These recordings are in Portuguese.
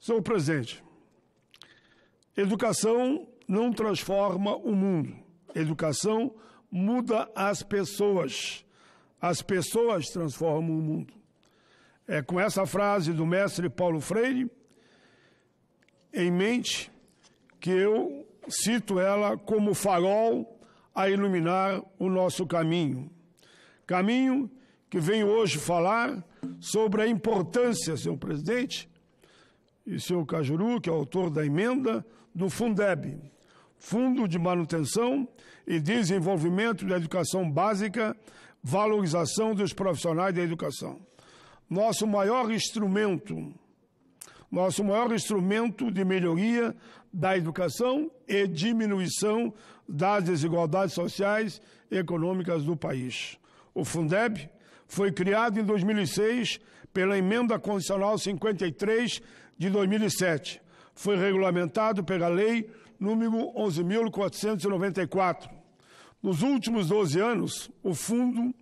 Senhor o Educação não transforma o mundo. Educação muda as pessoas. As pessoas transformam o mundo. É com essa frase do mestre Paulo Freire em mente que eu cito ela como farol a iluminar o nosso caminho. Caminho que venho hoje falar sobre a importância, senhor presidente, e seu Cajuru, que é autor da emenda, do Fundeb, Fundo de Manutenção e Desenvolvimento da Educação Básica, Valorização dos Profissionais da Educação. Nosso maior instrumento, nosso maior instrumento de melhoria da educação e diminuição das desigualdades sociais e econômicas do país. O Fundeb foi criado em 2006 pela Emenda Constitucional 53 de 2007. Foi regulamentado pela Lei número 11.494. Nos últimos 12 anos, o fundo,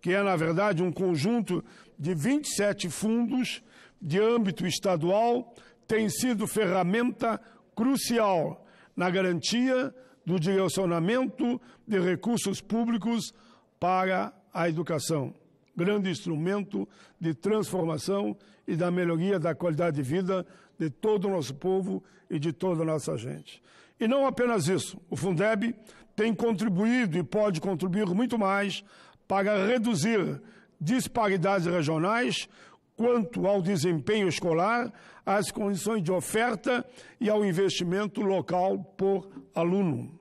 que é, na verdade, um conjunto de 27 fundos de âmbito estadual, tem sido ferramenta crucial na garantia do direcionamento de recursos públicos para a educação grande instrumento de transformação e da melhoria da qualidade de vida de todo o nosso povo e de toda a nossa gente. E não apenas isso, o Fundeb tem contribuído e pode contribuir muito mais para reduzir disparidades regionais quanto ao desempenho escolar, às condições de oferta e ao investimento local por aluno.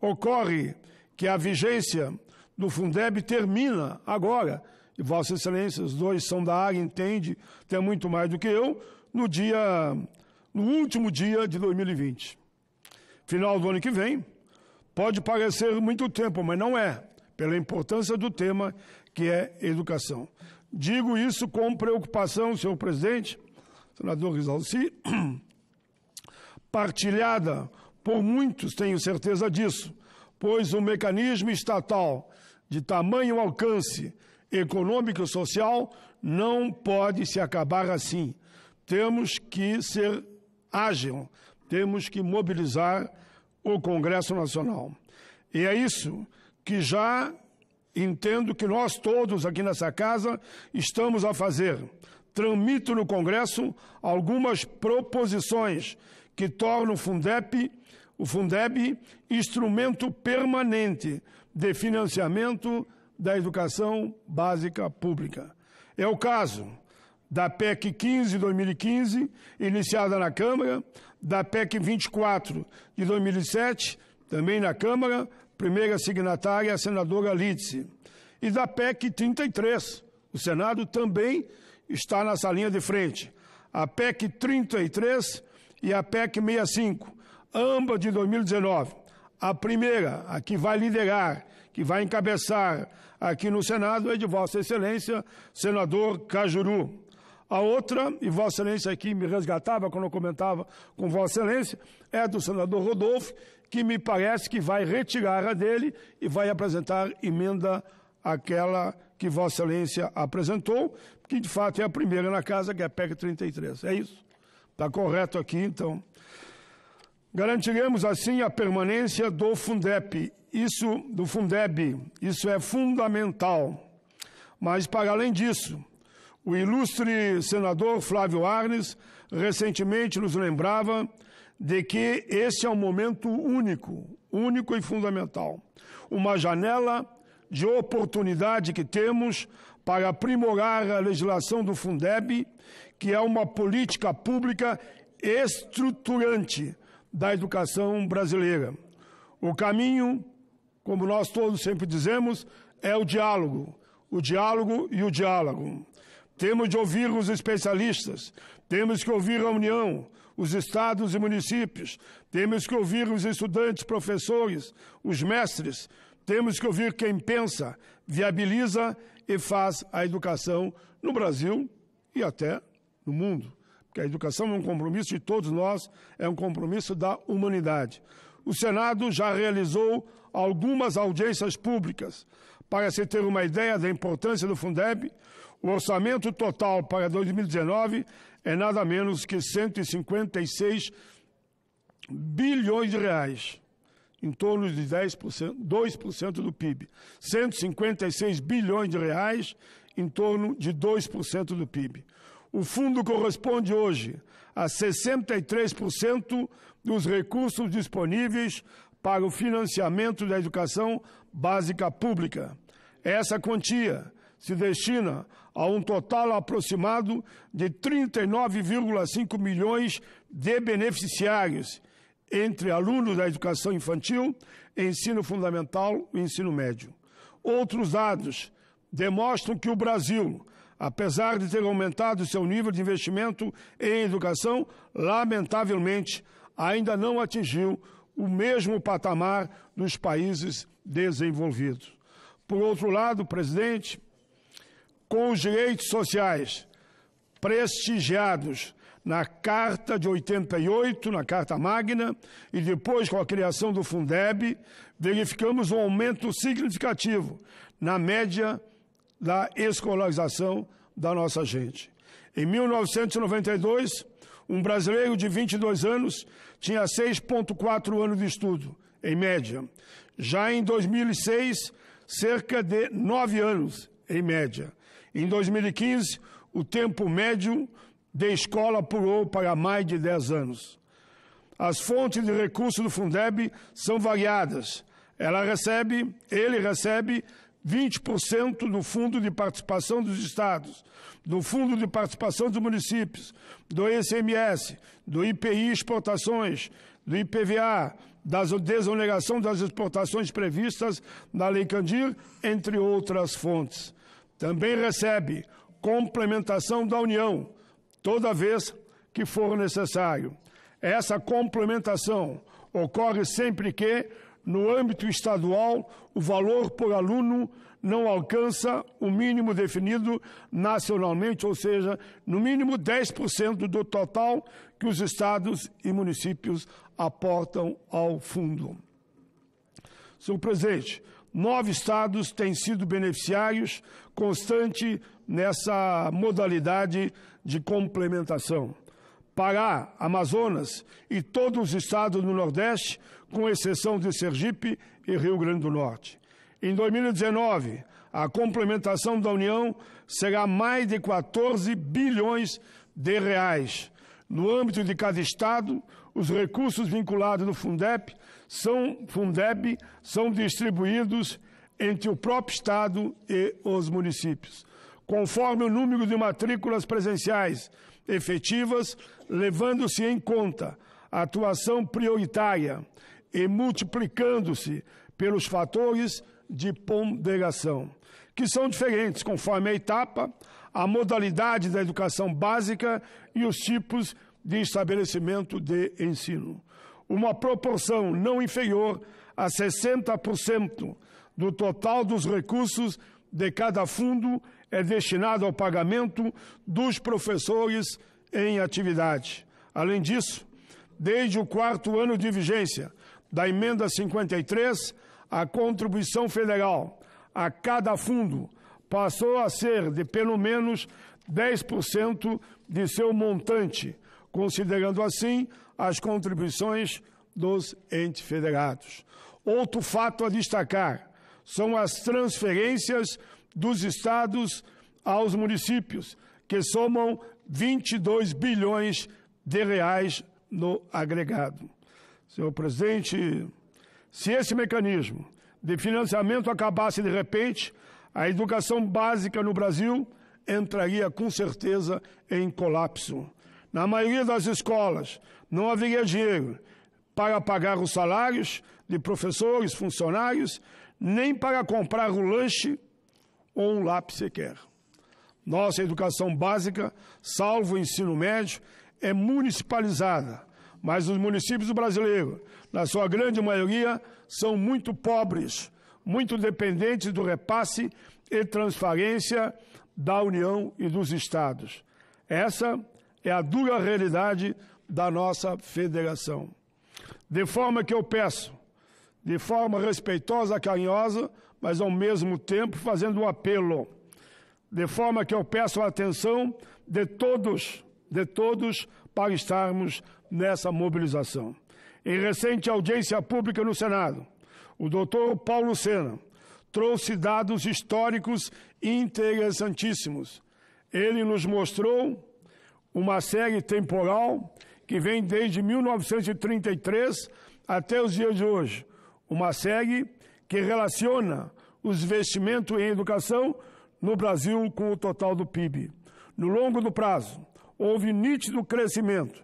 Ocorre que a vigência do Fundeb termina agora, Vossa Excelência, os dois são da área, entende, até muito mais do que eu, no dia, no último dia de 2020. Final do ano que vem, pode parecer muito tempo, mas não é, pela importância do tema que é educação. Digo isso com preocupação, senhor presidente, senador Rizalci, partilhada por muitos, tenho certeza disso, pois o mecanismo estatal de tamanho alcance Econômico e social não pode se acabar assim. Temos que ser ágil, temos que mobilizar o Congresso Nacional. E é isso que já entendo que nós todos aqui nessa casa estamos a fazer. Tramito no Congresso algumas proposições que tornam o Fundeb, o Fundeb instrumento permanente de financiamento da educação básica pública. É o caso da PEC 15 de 2015, iniciada na Câmara, da PEC 24 de 2007, também na Câmara, primeira signatária, a senadora Litze, e da PEC 33. O Senado também está nessa linha de frente. A PEC 33 e a PEC 65, ambas de 2019. A primeira, a que vai liderar que vai encabeçar aqui no Senado é de Vossa Excelência, senador Cajuru. A outra, e Vossa Excelência aqui me resgatava quando eu comentava com Vossa Excelência, é do senador Rodolfo, que me parece que vai retirar a dele e vai apresentar emenda àquela que Vossa Excelência apresentou, que de fato é a primeira na casa, que é a PEC 33. É isso. Está correto aqui, então. Garantiremos assim a permanência do Fundeb. Isso do Fundeb, isso é fundamental. Mas para além disso, o ilustre senador Flávio Arnes recentemente nos lembrava de que esse é um momento único, único e fundamental. Uma janela de oportunidade que temos para aprimorar a legislação do Fundeb, que é uma política pública estruturante da educação brasileira. O caminho, como nós todos sempre dizemos, é o diálogo, o diálogo e o diálogo. Temos de ouvir os especialistas, temos que ouvir a União, os estados e municípios, temos que ouvir os estudantes, professores, os mestres, temos que ouvir quem pensa, viabiliza e faz a educação no Brasil e até no mundo. Porque a educação é um compromisso de todos nós, é um compromisso da humanidade. O Senado já realizou algumas audiências públicas. Para se ter uma ideia da importância do Fundeb, o orçamento total para 2019 é nada menos que 156 bilhões de reais, em torno de 10%, 2% do PIB. 156 bilhões de reais, em torno de 2% do PIB. O fundo corresponde hoje a 63% dos recursos disponíveis para o financiamento da educação básica pública. Essa quantia se destina a um total aproximado de 39,5 milhões de beneficiários, entre alunos da educação infantil, ensino fundamental e ensino médio. Outros dados demonstram que o Brasil Apesar de ter aumentado seu nível de investimento em educação, lamentavelmente ainda não atingiu o mesmo patamar dos países desenvolvidos. Por outro lado, presidente, com os direitos sociais prestigiados na Carta de 88, na Carta Magna, e depois com a criação do Fundeb, verificamos um aumento significativo na média da escolarização da nossa gente. Em 1992, um brasileiro de 22 anos tinha 6,4 anos de estudo, em média. Já em 2006, cerca de 9 anos, em média. Em 2015, o tempo médio de escola pulou para mais de 10 anos. As fontes de recursos do Fundeb são variadas. Ela recebe, ele recebe 20% do Fundo de Participação dos Estados, do Fundo de Participação dos Municípios, do ICMS, do IPI Exportações, do IPVA, da desoneração das exportações previstas na Lei Candir, entre outras fontes. Também recebe complementação da União, toda vez que for necessário. Essa complementação ocorre sempre que no âmbito estadual, o valor por aluno não alcança o mínimo definido nacionalmente, ou seja, no mínimo 10% do total que os estados e municípios aportam ao fundo. Senhor presidente, nove estados têm sido beneficiários constante nessa modalidade de complementação. Pará, Amazonas e todos os estados do Nordeste, com exceção de Sergipe e Rio Grande do Norte. Em 2019, a complementação da União será mais de 14 bilhões de reais. No âmbito de cada estado, os recursos vinculados no Fundeb são Fundeb são distribuídos entre o próprio estado e os municípios, conforme o número de matrículas presenciais efetivas, levando-se em conta a atuação prioritária e multiplicando-se pelos fatores de ponderação, que são diferentes conforme a etapa, a modalidade da educação básica e os tipos de estabelecimento de ensino. Uma proporção não inferior a 60% do total dos recursos de cada fundo é destinado ao pagamento dos professores em atividade. Além disso, desde o quarto ano de vigência da Emenda 53, a contribuição federal a cada fundo passou a ser de pelo menos 10% de seu montante, considerando assim as contribuições dos entes federados. Outro fato a destacar são as transferências dos estados aos municípios, que somam 22 bilhões de reais no agregado. Senhor presidente, se esse mecanismo de financiamento acabasse de repente, a educação básica no Brasil entraria com certeza em colapso. Na maioria das escolas, não haveria dinheiro para pagar os salários de professores, funcionários, nem para comprar o lanche ou um lápis sequer. Nossa educação básica, salvo o ensino médio, é municipalizada, mas os municípios brasileiros, na sua grande maioria, são muito pobres, muito dependentes do repasse e transferência da União e dos Estados. Essa é a dura realidade da nossa federação. De forma que eu peço, de forma respeitosa, carinhosa, mas ao mesmo tempo fazendo um apelo, de forma que eu peço a atenção de todos, de todos, para estarmos nessa mobilização. Em recente audiência pública no Senado, o doutor Paulo Sena trouxe dados históricos interessantíssimos. Ele nos mostrou uma série temporal que vem desde 1933 até os dias de hoje. Uma série que relaciona os investimentos em educação no Brasil com o total do PIB. No longo do prazo, houve nítido crescimento.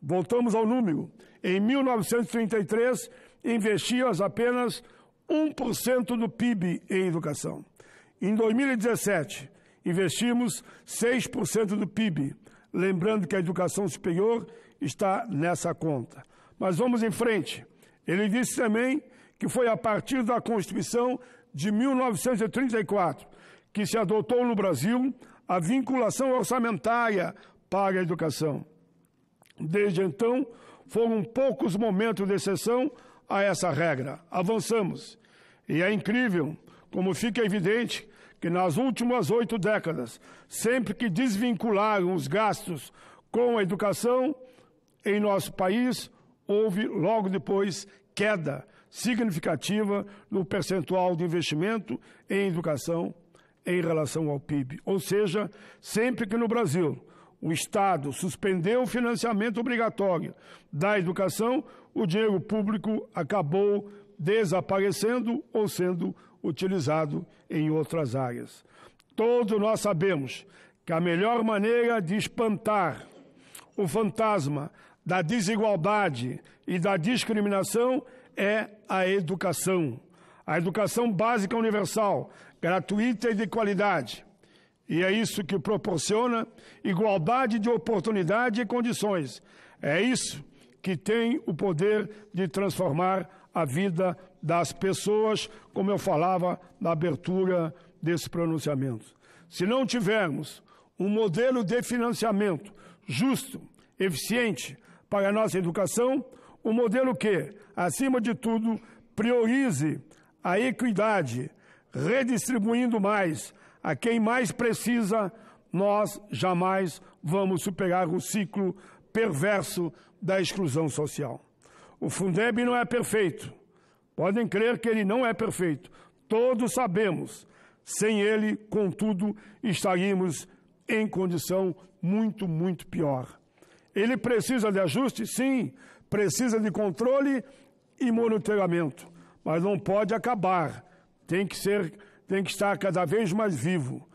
Voltamos ao número. Em 1933, investíamos apenas 1% do PIB em educação. Em 2017, investimos 6% do PIB, lembrando que a educação superior está nessa conta. Mas vamos em frente. Ele disse também que foi a partir da Constituição de 1934 que se adotou no Brasil a vinculação orçamentária para a educação. Desde então, foram poucos momentos de exceção a essa regra. Avançamos. E é incrível como fica evidente que nas últimas oito décadas, sempre que desvincularam os gastos com a educação, em nosso país houve logo depois queda significativa no percentual de investimento em educação em relação ao PIB. Ou seja, sempre que no Brasil o Estado suspendeu o financiamento obrigatório da educação, o dinheiro público acabou desaparecendo ou sendo utilizado em outras áreas. Todos nós sabemos que a melhor maneira de espantar o fantasma da desigualdade e da discriminação é a educação. A educação básica universal, gratuita e de qualidade. E é isso que proporciona igualdade de oportunidade e condições. É isso que tem o poder de transformar a vida das pessoas, como eu falava na abertura desse pronunciamento. Se não tivermos um modelo de financiamento justo, eficiente para a nossa educação, um modelo que, acima de tudo, priorize a equidade, redistribuindo mais a quem mais precisa, nós jamais vamos superar o ciclo perverso da exclusão social. O Fundeb não é perfeito. Podem crer que ele não é perfeito. Todos sabemos. Sem ele, contudo, estaríamos em condição muito, muito pior. Ele precisa de ajuste, sim, precisa de controle e monitoramento, mas não pode acabar. Tem que ser, tem que estar cada vez mais vivo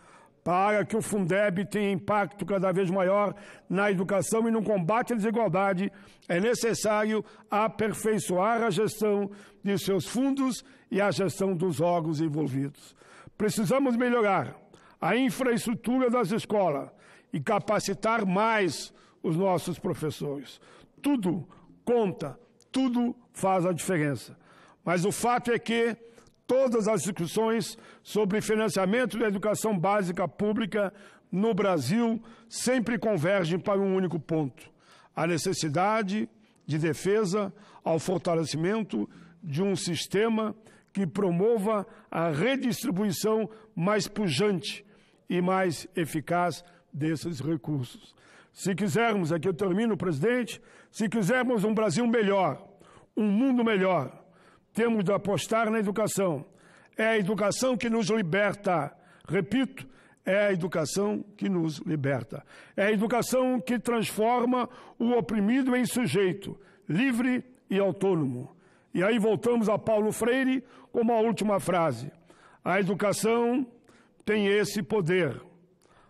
para que o Fundeb tenha impacto cada vez maior na educação e no combate à desigualdade, é necessário aperfeiçoar a gestão de seus fundos e a gestão dos órgãos envolvidos. Precisamos melhorar a infraestrutura das escolas e capacitar mais os nossos professores. Tudo conta, tudo faz a diferença. Mas o fato é que todas as discussões sobre financiamento da educação básica pública no Brasil sempre convergem para um único ponto: a necessidade de defesa ao fortalecimento de um sistema que promova a redistribuição mais pujante e mais eficaz desses recursos. Se quisermos, aqui eu termino, presidente, se quisermos um Brasil melhor, um mundo melhor, temos de apostar na educação. É a educação que nos liberta. Repito, é a educação que nos liberta. É a educação que transforma o oprimido em sujeito, livre e autônomo. E aí voltamos a Paulo Freire como a última frase. A educação tem esse poder.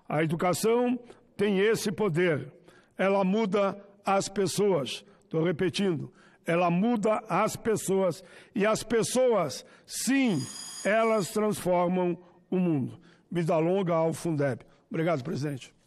A educação tem esse poder. Ela muda as pessoas. Estou repetindo. Ela muda as pessoas. E as pessoas, sim, elas transformam o mundo. Vida longa ao Fundeb. Obrigado, presidente.